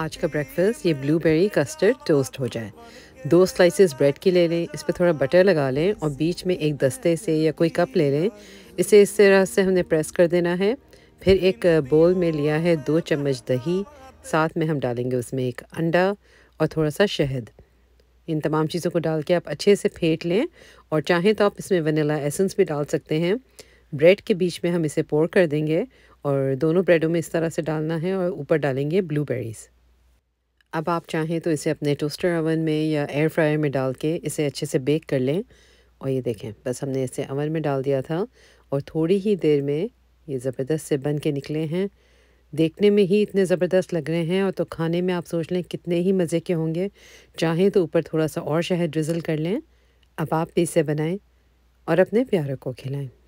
आज का ब्रेकफास्ट ये ब्लूबेरी कस्टर्ड टोस्ट हो जाए दो स्लाइसेस ब्रेड की ले लें इस पर थोड़ा बटर लगा लें और बीच में एक दस्ते से या कोई कप ले लें इसे इस तरह से हमने प्रेस कर देना है फिर एक बोल में लिया है दो चम्मच दही साथ में हम डालेंगे उसमें एक अंडा और थोड़ा सा शहद इन तमाम चीज़ों को डाल के आप अच्छे से फेंट लें और चाहें तो आप इसमें वनीला एसेंस भी डाल सकते हैं ब्रेड के बीच में हम इसे पोर कर देंगे और दोनों ब्रेडों में इस तरह से डालना है और ऊपर डालेंगे ब्लूबेरीज़ अब आप चाहें तो इसे अपने टोस्टर अवन में या एयर फ्रायर में डाल के इसे अच्छे से बेक कर लें और ये देखें बस हमने इसे अवन में डाल दिया था और थोड़ी ही देर में ये ज़बरदस्त से बन के निकले हैं देखने में ही इतने ज़बरदस्त लग रहे हैं और तो खाने में आप सोच लें कितने ही मज़े के होंगे चाहें तो ऊपर थोड़ा सा और शहद ड्रिज़ल कर लें अब आप भी इसे बनाएं और अपने प्यारों को खिलाएं